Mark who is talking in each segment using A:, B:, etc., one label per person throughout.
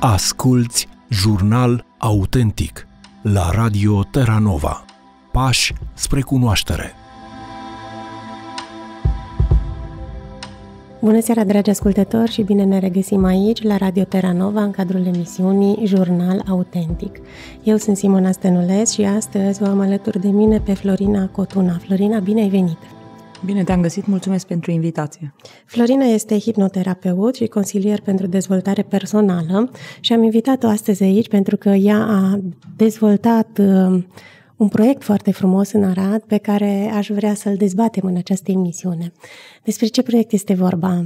A: Asculți Jurnal Autentic la Radio Terranova. Pași spre cunoaștere.
B: Bună seara, dragi ascultători, și bine ne regăsim aici, la Radio Terra Nova în cadrul emisiunii Jurnal Autentic. Eu sunt Simona Stenules și astăzi o am alături de mine pe Florina Cotuna. Florina, bine ai venit! Bine te-am găsit, mulțumesc pentru invitație. Florina este hipnoterapeut și consilier pentru dezvoltare personală și am invitat-o astăzi aici pentru că ea a dezvoltat uh, un proiect foarte frumos în Arad pe care aș vrea să-l dezbatem în această emisiune. Despre ce proiect este vorba?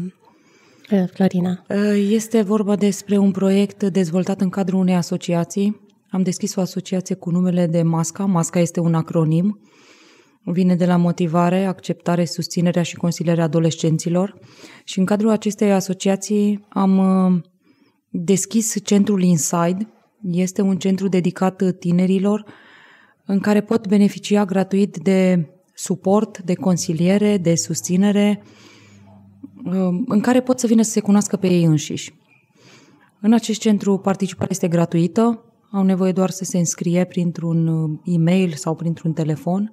B: Uh, Florina.
A: Uh, este vorba despre un proiect dezvoltat în cadrul unei asociații. Am deschis o asociație cu numele de MASCA. MASCA este un acronim Vine de la motivare, acceptare, susținerea și consilierea adolescenților și în cadrul acestei asociații am uh, deschis centrul Inside. Este un centru dedicat tinerilor în care pot beneficia gratuit de suport, de consiliere, de susținere, uh, în care pot să vină să se cunoască pe ei înșiși. În acest centru participarea este gratuită, au nevoie doar să se înscrie printr-un uh, e-mail sau printr-un telefon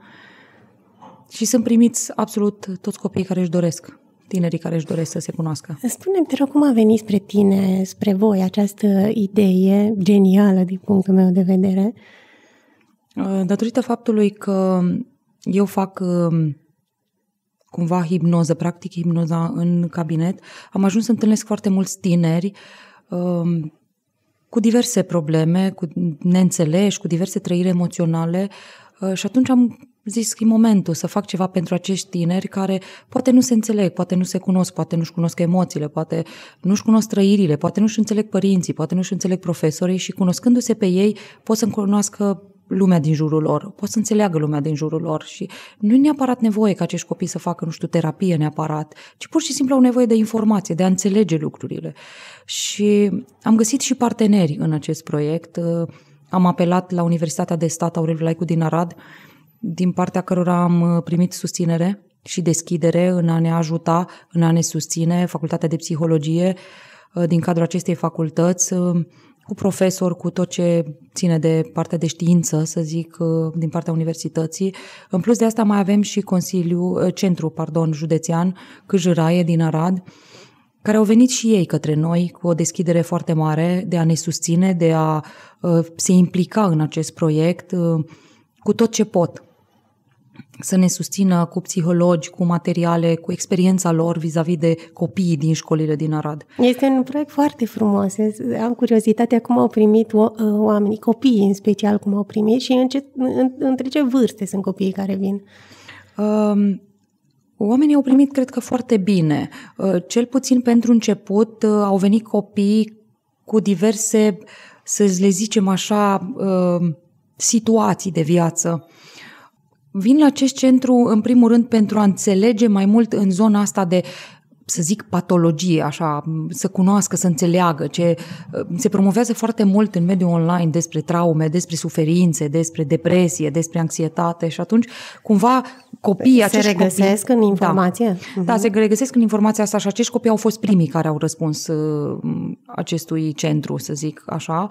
A: și sunt primiți absolut toți copiii care își doresc tinerii care își doresc să se cunoască.
B: Spune-mi, te rog, cum a venit spre tine, spre voi, această idee genială din punctul meu de vedere? Uh, datorită
A: faptului că eu fac um, cumva hipnoză, practic hipnoza în cabinet, am ajuns să întâlnesc foarte mulți tineri um, cu diverse probleme, cu neînțelegi, cu diverse trăiri emoționale uh, și atunci am zis că e momentul să fac ceva pentru acești tineri care poate nu se înțeleg, poate nu se cunosc, poate nu-și cunosc emoțiile, poate nu-și cunosc trăirile, poate nu-și înțeleg părinții, poate nu-și înțeleg profesorii și cunoscându-se pe ei pot să-mi cunoască lumea din jurul lor, pot să înțeleagă lumea din jurul lor și nu e neapărat nevoie ca acești copii să facă, nu știu, terapie neapărat, ci pur și simplu au nevoie de informație, de a înțelege lucrurile. Și am găsit și parteneri în acest proiect. Am apelat la Universitatea de Stat Aurel Vlaicu din Arad, din partea cărora am uh, primit susținere și deschidere în a ne ajuta, în a ne susține facultatea de psihologie uh, din cadrul acestei facultăți, uh, cu profesori, cu tot ce ține de partea de știință, să zic, din partea universității. În plus de asta mai avem și Consiliu, Centru, pardon, Județean, Câjâraie din Arad, care au venit și ei către noi cu o deschidere foarte mare de a ne susține, de a se implica în acest proiect cu tot ce pot, să ne susțină cu psihologi, cu materiale, cu experiența lor vis-a-vis de copiii din școlile din Arad.
B: Este un proiect foarte frumos. Am curiozitatea cum au primit o, uh, oamenii, copiii în special, cum au primit și în, între ce vârste sunt copiii care vin. Um... Oamenii au primit, cred că, foarte
A: bine. Uh, cel puțin pentru început uh, au venit copii cu diverse, să le zicem așa, situații de viață Vin la acest centru, în primul rând, pentru a înțelege mai mult în zona asta de să zic, patologie, așa, să cunoască, să înțeleagă. Ce, se promovează foarte mult în mediul online despre traume, despre suferințe, despre depresie, despre anxietate și atunci, cumva, copiii acești Se regăsesc copii, în da. informație? Da, uh-huh. da, se regăsesc în informația asta și acești copii au fost primii care au răspuns uh, acestui centru, să zic așa.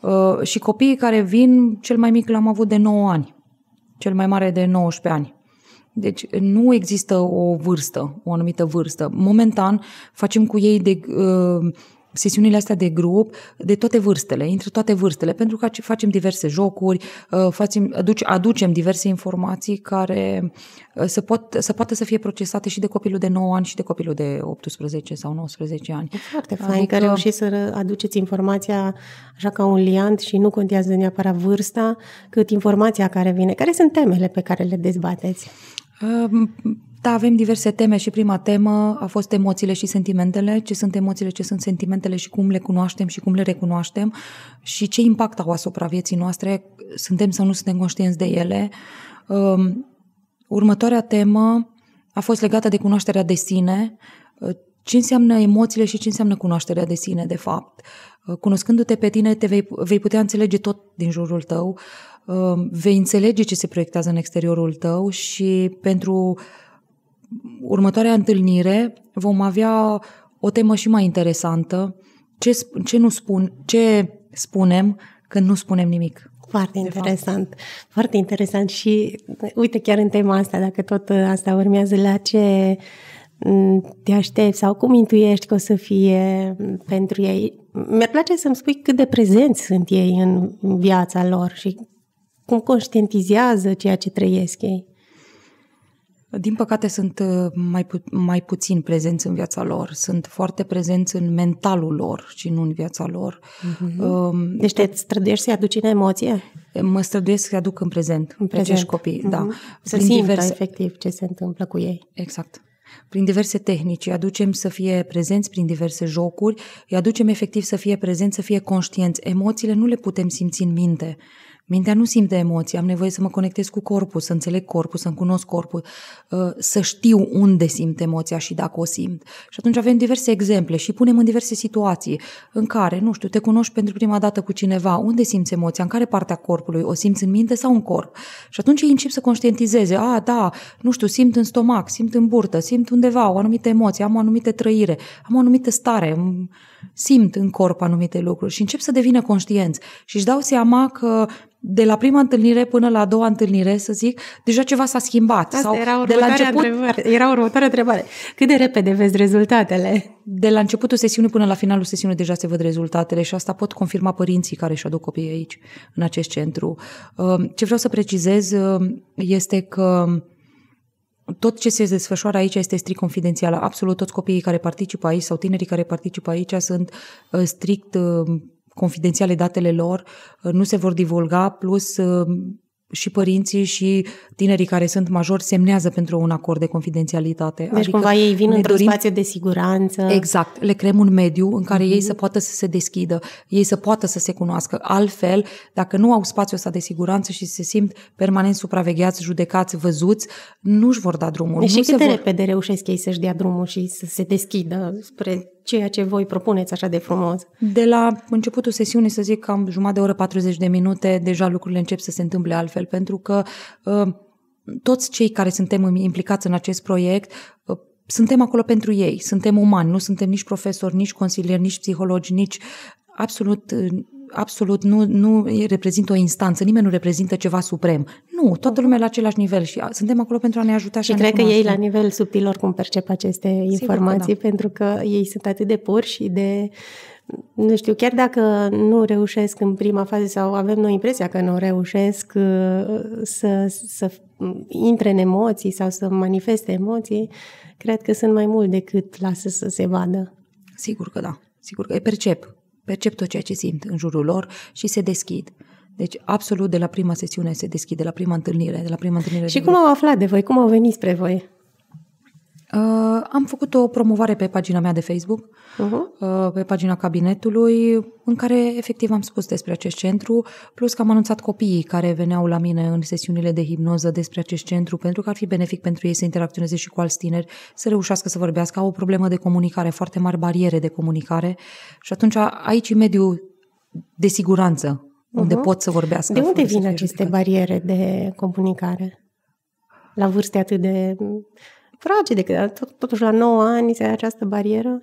A: Uh, și copiii care vin, cel mai mic l-am avut de 9 ani cel mai mare de 19 ani. Deci nu există o vârstă, o anumită vârstă. Momentan facem cu ei de uh, sesiunile astea de grup de toate vârstele, între toate vârstele, pentru că facem diverse jocuri, uh, facem, aduce, aducem diverse informații care uh, să, pot, să poată să fie procesate și de copilul de 9 ani și de copilul de 18 sau 19 ani. Foarte
B: foarte adică... că reușiți să aduceți informația așa ca un liant și nu contează neapărat vârsta, cât informația care vine. Care sunt temele pe care le dezbateți? Uh, da, avem diverse teme și prima
A: temă a fost emoțiile și sentimentele, ce sunt emoțiile, ce sunt sentimentele și cum le cunoaștem și cum le recunoaștem și ce impact au asupra vieții noastre, suntem sau nu suntem conștienți de ele. Um, următoarea temă a fost legată de cunoașterea de sine, uh, ce înseamnă emoțiile și ce înseamnă cunoașterea de sine, de fapt. Uh, cunoscându-te pe tine, te vei, vei putea înțelege tot din jurul tău, uh, vei înțelege ce se proiectează în exteriorul tău și pentru uh, următoarea întâlnire vom avea o temă și mai interesantă. Ce, ce, nu spun,
B: ce spunem când nu spunem nimic? Foarte interesant, fapt. foarte interesant și uite chiar în tema asta, dacă tot ă, asta urmează, la ce te aștepți sau cum intuiești că o să fie pentru ei. Mi-ar place să-mi spui cât de prezenți sunt ei în viața lor și cum conștientizează ceea ce trăiesc ei. Din păcate sunt uh, mai, pu- mai puțin
A: prezenți în viața lor, sunt foarte prezenți în mentalul lor și nu în viața lor. Mm-hmm. Um,
B: deci te străduiești să-i aduci în emoție? Mă străduiesc să-i aduc în prezent, în prezent. copii, mm-hmm. da. Să Prin simtă diverse... efectiv ce se întâmplă cu ei. Exact prin diverse
A: tehnici, îi aducem să fie prezenți prin diverse jocuri, îi aducem efectiv să fie prezenți, să fie conștienți. Emoțiile nu le putem simți în minte, Mintea nu simte emoții, am nevoie să mă conectez cu corpul, să înțeleg corpul, să-mi cunosc corpul, uh, să știu unde simt emoția și dacă o simt. Și atunci avem diverse exemple și punem în diverse situații în care, nu știu, te cunoști pentru prima dată cu cineva, unde simți emoția, în care parte a corpului, o simți în minte sau în corp. Și atunci ei încep să conștientizeze, a, da, nu știu, simt în stomac, simt în burtă, simt undeva o anumită emoție, am o anumită trăire, am o anumită stare, simt în corp anumite lucruri și încep să devină conștienți și își dau seama că de la prima întâlnire până la a doua întâlnire, să zic, deja ceva s-a schimbat. Asta sau era, de la început... întrebare.
B: era următoarea întrebare.
A: Cât de repede vezi rezultatele? De la începutul sesiunii până la finalul sesiunii deja se văd rezultatele și asta pot confirma părinții care își aduc copiii aici, în acest centru. Ehm, ce vreau să precizez ehm, este că tot ce se desfășoară aici este strict confidențial. Absolut toți copiii care participă aici sau tinerii care participă aici sunt uh, strict uh, confidențiale datele lor, uh, nu se vor divulga, plus și părinții și tinerii care sunt majori semnează pentru un acord de confidențialitate. Deci adică cumva ei vin într-o dorim... spație de siguranță. Exact. Le creăm un mediu în care mm-hmm. ei să poată să se deschidă, ei să poată să se cunoască. Altfel, dacă nu au spațiul ăsta de siguranță și se simt permanent supravegheați, judecați, văzuți, nu-și vor da drumul. Deci nu și cât de vor...
B: repede reușesc ei să-și dea drumul și să se deschidă spre ceea ce voi propuneți așa de frumos. De la începutul
A: sesiunii, să zic, cam jumătate de oră, 40 de minute, deja lucrurile încep să se întâmple altfel, pentru că uh, toți cei care suntem implicați în acest proiect uh, suntem acolo pentru ei, suntem umani, nu suntem nici profesori, nici consilieri, nici psihologi, nici absolut uh, absolut nu, nu reprezintă o instanță, nimeni nu reprezintă ceva suprem. Nu, toată lumea la același nivel și suntem acolo pentru a ne ajuta și, și cred că ei la nivel
B: subtil cum percep aceste informații, Sigur că da. pentru că ei sunt atât de puri și de nu știu, chiar dacă nu reușesc în prima fază sau avem noi impresia că nu reușesc uh, să, să intre în emoții sau să manifeste emoții, cred că sunt mai mult decât lasă să se vadă. Sigur că da, sigur că e percep, percep tot ceea ce
A: simt în jurul lor și se deschid. Deci, absolut, de la prima sesiune se deschide, de la prima întâlnire, de la prima întâlnire. Și cum grup.
B: au aflat de voi? Cum au venit spre voi? Uh, am făcut
A: o promovare pe pagina mea de Facebook, uh-huh. uh, pe pagina cabinetului, în care efectiv am spus despre acest centru, plus că am anunțat copiii care veneau la mine în sesiunile de hipnoză despre acest centru, pentru că ar fi benefic pentru ei să interacționeze și cu alți tineri, să reușească să vorbească, au o problemă de comunicare, foarte mari bariere de comunicare și atunci aici e mediul de siguranță, uh-huh. unde pot să vorbească. De unde vin
B: aceste ridicat. bariere de comunicare? La vârste atât de fragede, că tot, totuși la 9 ani se această barieră?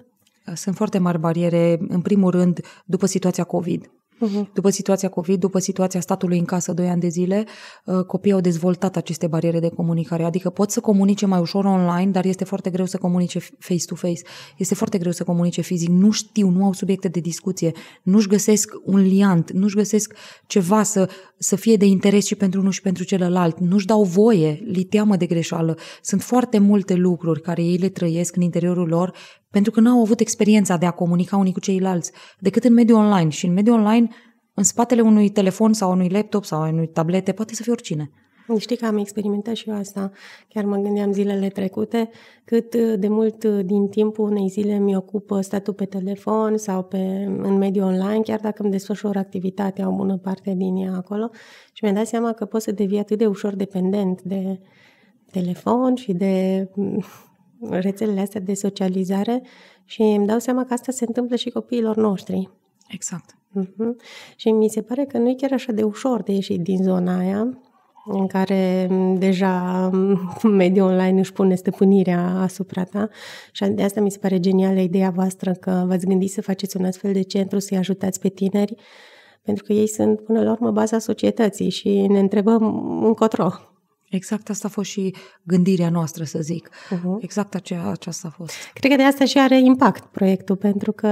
A: Sunt foarte mari bariere, în primul rând, după situația COVID. Uh-huh. După situația COVID, după situația statului în casă doi ani de zile, uh, copiii au dezvoltat aceste bariere de comunicare. Adică pot să comunice mai ușor online, dar este foarte greu să comunice face-to-face. Este foarte greu să comunice fizic. Nu știu, nu au subiecte de discuție, nu-și găsesc un liant, nu-și găsesc ceva să, să fie de interes și pentru unul și pentru celălalt. Nu-și dau voie, li teamă de greșeală. Sunt foarte multe lucruri care ei le trăiesc în interiorul lor pentru că nu au avut experiența de a comunica unii cu ceilalți, decât în mediul online. Și în mediul online, în spatele unui telefon sau unui laptop sau unui tablete, poate să fie oricine.
B: Știi că am experimentat și eu asta. Chiar mă gândeam zilele trecute cât uh, de mult uh, din timpul unei zile mi ocupă uh, statul pe telefon sau pe, în mediul online, chiar dacă îmi desfășor activitatea, o bună parte din ea acolo. Și mi-am dat seama că pot să devii atât de ușor dependent de telefon și de rețelele astea de socializare și îmi dau seama că asta se întâmplă și copiilor noștri. Exact. Uh-huh. Și mi se pare că nu e chiar așa de ușor de ieșit din zona aia în care deja mediul online își pune stăpânirea asupra ta și de asta mi se pare genială ideea voastră că v-ați gândit să faceți un astfel de centru, să-i ajutați pe tineri, pentru că ei sunt până la urmă baza societății și ne întrebăm încotro
A: Exact asta a fost și gândirea noastră, să zic. Uh-huh. Exact aceea, aceasta a fost.
B: Cred că de asta și are impact proiectul, pentru că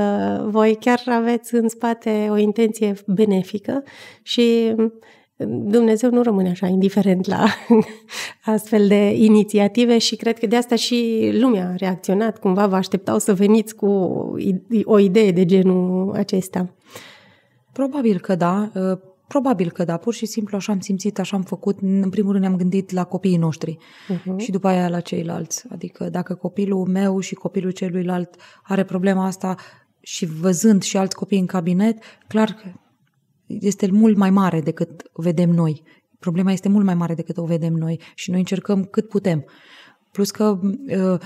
B: voi chiar aveți în spate o intenție benefică și Dumnezeu nu rămâne așa indiferent la astfel de inițiative și cred că de asta și lumea a reacționat, cumva vă așteptau să veniți cu o idee de genul acesta.
A: Probabil că da. Probabil că da, pur și simplu așa am simțit, așa am făcut. În primul rând ne-am gândit la copiii noștri uh-huh. și după aia la ceilalți. Adică dacă copilul meu și copilul celuilalt are problema asta și văzând și alți copii în cabinet, clar că este mult mai mare decât vedem noi. Problema este mult mai mare decât o vedem noi și noi încercăm cât putem. Plus că uh,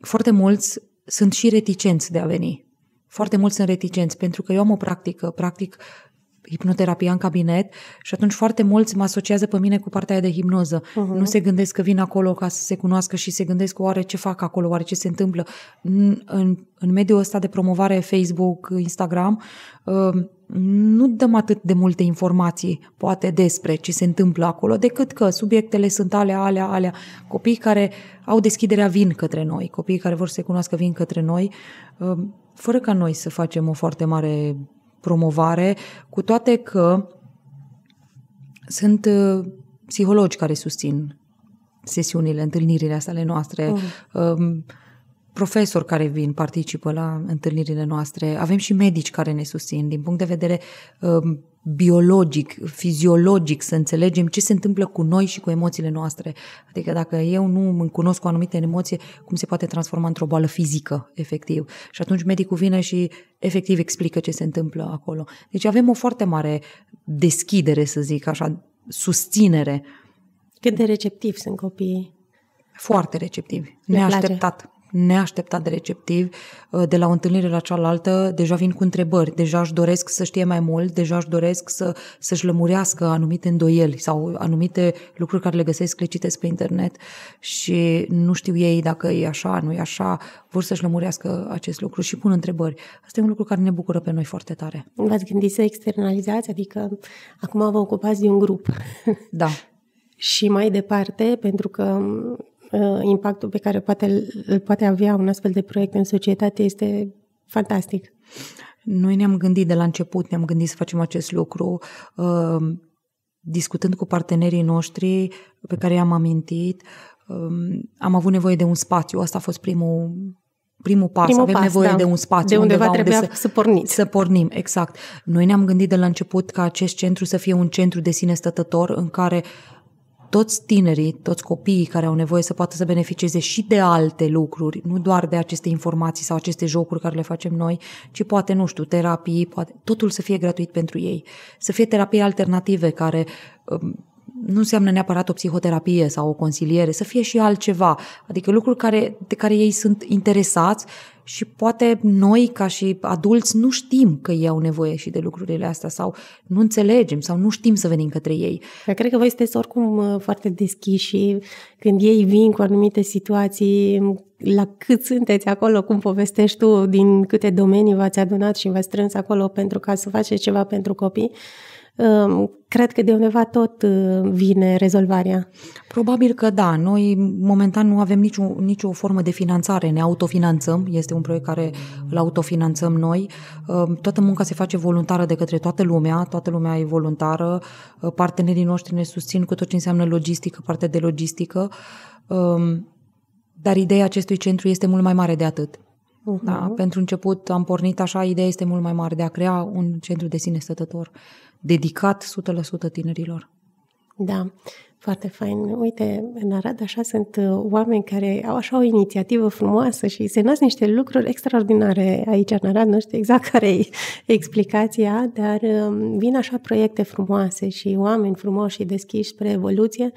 A: foarte mulți sunt și reticenți de a veni. Foarte mulți sunt reticenți pentru că eu am o practică, practic hipnoterapia în cabinet și atunci foarte mulți mă asociază pe mine cu partea de hipnoză. Uh-huh. Nu se gândesc că vin acolo ca să se cunoască și se gândesc oare ce fac acolo, oare ce se întâmplă. În, în, în mediul ăsta de promovare Facebook, Instagram, um, nu dăm atât de multe informații, poate, despre ce se întâmplă acolo, decât că subiectele sunt alea, alea, alea. Copiii care au deschiderea vin către noi, copiii care vor să se cunoască vin către noi, um, fără ca noi să facem o foarte mare promovare, cu toate că sunt uh, psihologi care susțin sesiunile, întâlnirile astea ale noastre, oh. profesori care vin, participă la întâlnirile noastre, avem și medici care ne susțin din punct de vedere um, biologic, fiziologic, să înțelegem ce se întâmplă cu noi și cu emoțiile noastre. Adică dacă eu nu îmi cunosc o anumită emoție, cum se poate transforma într-o boală fizică, efectiv. Și atunci medicul vine și efectiv explică ce se întâmplă acolo. Deci avem o foarte mare deschidere, să zic așa, susținere. Cât de receptivi sunt copiii. Foarte receptivi, neașteptat. Place neașteptat de receptiv uh, de la o întâlnire la cealaltă, deja vin cu întrebări, deja își doresc să știe mai mult, deja își doresc să, să-și lămurească anumite îndoieli sau anumite lucruri care le găsesc, le citesc pe internet și nu știu ei dacă e așa, nu e așa, vor să-și lămurească acest lucru și pun întrebări. Asta e un lucru care ne bucură pe noi foarte tare.
B: V-ați gândit să externalizați? Adică acum vă ocupați de un grup. Da. și mai departe, pentru că Uh, impactul pe care poate, îl poate avea un astfel de proiect în societate este fantastic.
A: Noi ne-am gândit de la început, ne-am gândit să facem acest lucru uh, discutând cu partenerii noștri pe care i-am amintit, um, am avut nevoie de un spațiu, asta a fost primul primul pas, primul avem pas, nevoie da. de un spațiu. De undeva, undeva trebuia da, unde să, să porniți. Să pornim, exact. Noi ne-am gândit de la început ca acest centru să fie un centru de sine stătător în care toți tinerii, toți copiii care au nevoie să poată să beneficieze și de alte lucruri, nu doar de aceste informații sau aceste jocuri care le facem noi, ci poate, nu știu, terapii, poate totul să fie gratuit pentru ei. Să fie terapii alternative care um, nu înseamnă neapărat o psihoterapie sau o consiliere, să fie și altceva, adică lucruri care, de care ei sunt interesați și poate noi, ca și adulți, nu știm că ei au nevoie și de lucrurile
B: astea sau nu înțelegem sau nu știm să venim către ei. Eu cred că voi sunteți oricum foarte deschiși și când ei vin cu anumite situații, la cât sunteți acolo, cum povestești tu, din câte domenii v-ați adunat și v-ați strâns acolo pentru ca să faceți ceva pentru copii, Ehm, cred că de undeva tot eh, vine rezolvarea.
A: Probabil că da. Noi momentan nu avem nicio, nicio formă de finanțare, ne autofinanțăm, este un proiect care îl autofinanțăm noi. Ehm, toată munca se face voluntară de către toată lumea, toată lumea e voluntară, ehm, partenerii noștri ne susțin cu tot ce înseamnă logistică, partea de logistică, dar ideea acestui centru este mult mai mare de atât. Da, uh-huh. Da, pentru început am pornit așa, ideea este mult mai mare de a crea un centru de sine stătător dedicat 100% tinerilor.
B: Da, foarte fain. Uite, în Arad așa sunt uh, oameni care au așa o inițiativă frumoasă și se nasc niște lucruri extraordinare aici în Arad. Nu știu exact care e explicația, dar um, vin așa proiecte frumoase și oameni frumoși și deschiși spre evoluție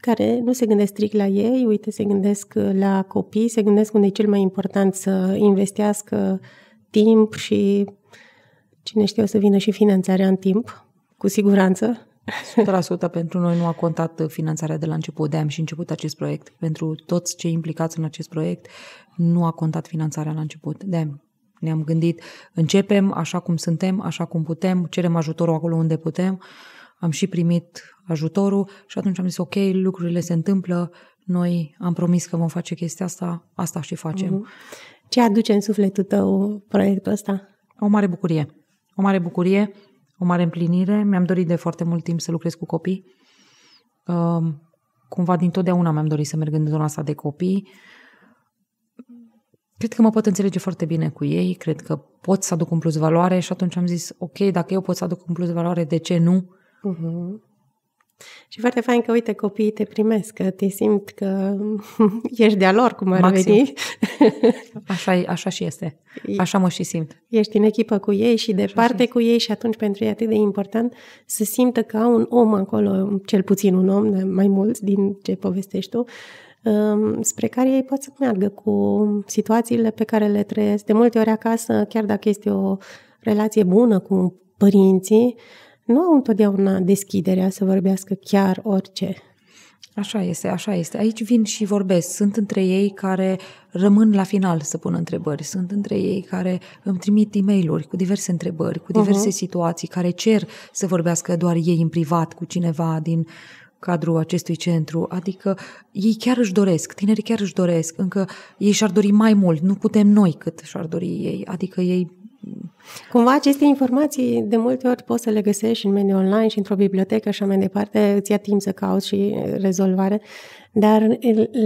B: care nu se gândesc strict la ei, uite, se gândesc uh, la copii, se gândesc unde e cel mai important să investească timp și cine știe o să vină și finanțarea în timp, cu siguranță.
A: 100% pentru noi nu a contat uh, finanțarea de la început, de am și început acest proiect. Pentru toți cei implicați în acest proiect, nu a contat finanțarea la început, de am ne-am gândit, începem așa cum suntem, așa cum putem, cerem ajutorul acolo unde putem am și primit ajutorul și atunci am zis, ok, lucrurile se întâmplă, noi am promis că vom face chestia asta, asta și facem. Mhm.
B: Ce aduce în sufletul tău proiectul ăsta? O mare bucurie. O mare bucurie,
A: o mare împlinire. Mi-am dorit de foarte mult timp să lucrez cu copii. Ehm, cumva din totdeauna mi-am dorit să merg în zona asta de copii. Cred că mă pot înțelege foarte bine cu ei, cred că pot să aduc un plus valoare și atunci am zis, ok, dacă eu pot să aduc un plus valoare, de ce nu?
B: Uh-huh. Și foarte fain că, uite, copiii te primesc, că te simt că ești de-a lor, cum ar Maxim. veni. Așa, așa și este. Așa mă și simt. Ești în echipă cu ei și așa departe și cu ei și atunci pentru ei atât de important să simtă că au un om acolo, cel puțin un om, mai mulți din ce povestești tu, um, spre care ei pot să meargă cu situațiile pe care le trăiesc. De multe ori acasă, chiar dacă este o relație bună cu părinții, nu au întotdeauna deschiderea să vorbească chiar orice. Așa este, așa este. Aici vin și vorbesc. Sunt între ei care rămân la final să
A: pună întrebări. Sunt între ei care îmi trimit e mail cu diverse întrebări, cu diverse uh-huh. situații, care cer să vorbească doar ei în privat cu cineva din cadrul acestui centru, adică ei chiar își doresc, tinerii chiar își doresc, încă ei și-ar dori mai mult, nu putem noi cât și-ar dori ei, adică ei
B: Cumva aceste informații de multe ori poți să le găsești în mediul online și într-o bibliotecă și mai departe, îți ia timp să cauți și rezolvare, dar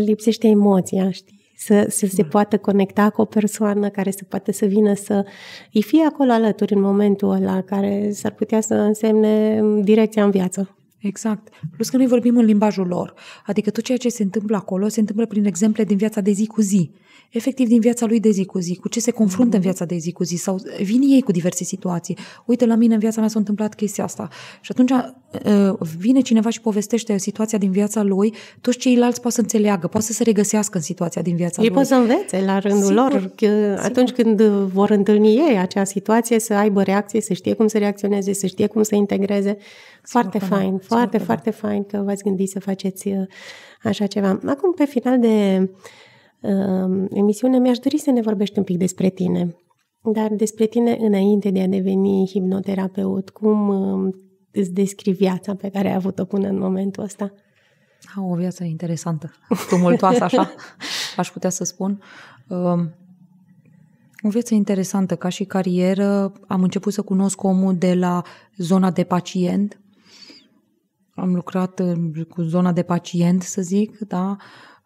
B: lipsește emoția, știi? Să, să se da. poată conecta cu o persoană care să poată să vină să îi fie acolo alături în momentul ăla care s-ar putea să însemne direcția în viață. Exact. Plus că noi vorbim în limbajul lor.
A: Adică tot ceea ce se întâmplă acolo se întâmplă prin exemple din viața de zi cu zi efectiv din viața lui de zi cu zi, cu ce se confruntă în viața de zi cu zi sau eh, vin ei cu diverse situații. Uite, la mine în viața mea s-a întâmplat chestia asta. Și atunci eh, vine cineva și povestește situația din viața lui, toți ceilalți poate să înțeleagă, poate să se regăsească în situația din viața ei lui. Ei pot să
B: învețe la rândul sigur, lor sigur. atunci când vor întâlni ei acea situație, să aibă reacție, să știe cum să reacționeze, să știe cum să integreze. Foarte sigur, da, fain, sigur, foarte, sigur. Da. foarte fain că v-ați gândit să faceți eh, așa ceva. Acum, pe final de uh, ehm, emisiune, mi-aș dori să ne vorbești un pic despre tine, dar despre tine înainte de a deveni hipnoterapeut, cum uh, îți descrii viața pe care ai avut-o până în momentul ăsta? Au o viață interesantă, tumultoasă așa, aș putea să spun. Uh,
A: o viață interesantă, ca și carieră, am început să cunosc omul de la zona de pacient. Am lucrat eh, cu zona de pacient, să zic, da? Uh,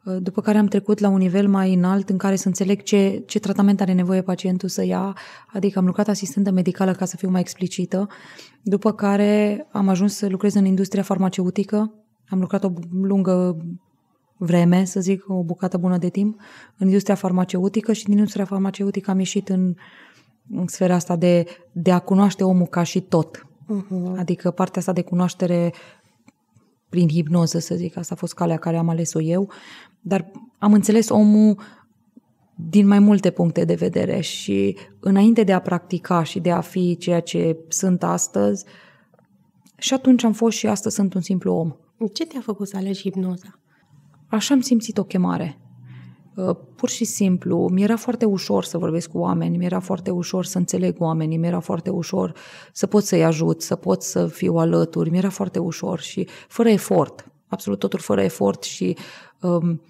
A: Ă, după care am trecut la un nivel mai înalt în care să înțeleg ce, ce tratament are nevoie pacientul să ia, adică am lucrat asistentă medicală ca să fiu mai explicită, după care am ajuns să lucrez în industria farmaceutică, am lucrat o lungă vreme, să zic, o bucată bună de timp, în industria farmaceutică și din industria farmaceutică am ieșit în, în sfera asta de, de a cunoaște omul ca și tot. Uh-huh. Adică partea asta de cunoaștere prin hipnoză, să zic, asta a fost calea care am ales-o eu, dar am înțeles omul din mai multe puncte de vedere și înainte de a practica și de a fi ceea ce sunt astăzi, și atunci am fost și astăzi sunt un simplu om. Ce te-a făcut să alegi hipnoza? Așa am simțit o chemare. Uh, pur și simplu, mi era foarte ușor să vorbesc cu oameni, mi era foarte ușor să înțeleg oamenii, mi era foarte ușor să pot să-i ajut, să pot să fiu alături, mi era foarte ușor și fără efort, absolut totul fără efort și um,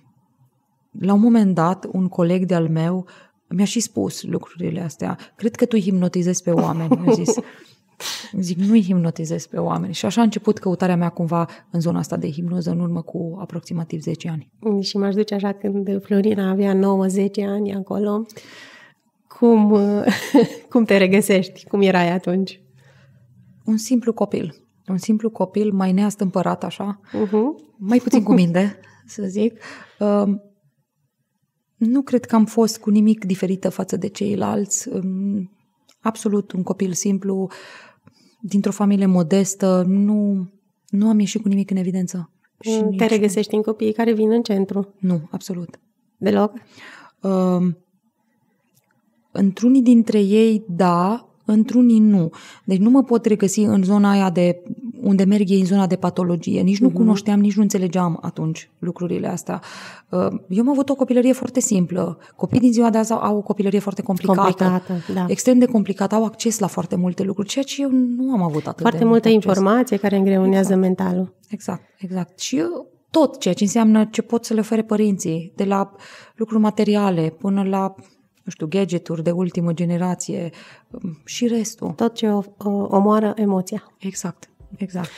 A: la un moment dat, un coleg de-al meu mi-a și spus lucrurile astea. Cred că tu hipnotizezi pe oameni, mi-a zis. Zic, nu-i hipnotizez pe oameni. Și așa a început căutarea mea cumva în zona asta de hipnoză în urmă cu aproximativ 10 ani.
B: Și m-aș duce așa când Florina avea 9-10 ani acolo. Cum, cum te regăsești? Cum erai atunci?
A: Un simplu copil. Un simplu copil mai neastâmpărat așa, uh-huh. mai puțin cu minte, să zic. Uh, nu cred că am fost cu nimic diferită față de ceilalți. Um, absolut un copil simplu, dintr-o familie modestă, nu, nu am ieșit cu nimic în evidență. Și mm, Te nici... regăsești
B: în copiii care vin în centru?
A: Nu, absolut. Deloc? Uh, într-unii dintre ei, da, într-unii nu. Deci nu mă pot regăsi în zona aia de unde merg ei în zona de patologie. Nici nu uh-huh. cunoșteam, nici nu înțelegeam atunci lucrurile astea. Uh, eu am avut o copilărie foarte simplă. Copiii din ziua de azi au, o copilărie foarte complicată. complicată da. Extrem de complicată, au acces la foarte multe lucruri, ceea ce eu nu am avut atât Foarte de multă informație care îngreunează
B: exact. mentalul.
A: Exact, exact. Și eu, tot ceea ce înseamnă ce pot să le ofere părinții, de la lucruri materiale până la nu știu, gadgeturi de ultimă generație mm, și restul. Tot ce o, o, omoară
B: emoția. Exact. Exact.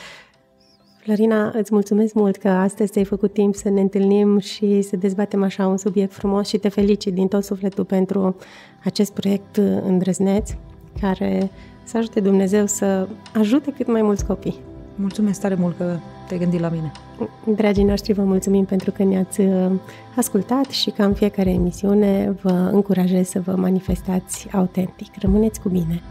B: Florina, îți mulțumesc mult că astăzi ți-ai făcut timp să ne întâlnim și să dezbatem așa un subiect frumos și te felicit din tot sufletul pentru acest proiect Îndrăzneț, care să ajute Dumnezeu să ajute cât mai mulți copii. Mulțumesc tare mult că te-ai gândit la mine. Dragii noștri, vă mulțumim pentru că ne-ați uh, ascultat și ca în fiecare emisiune vă încurajez să vă manifestați autentic. Rămâneți cu bine!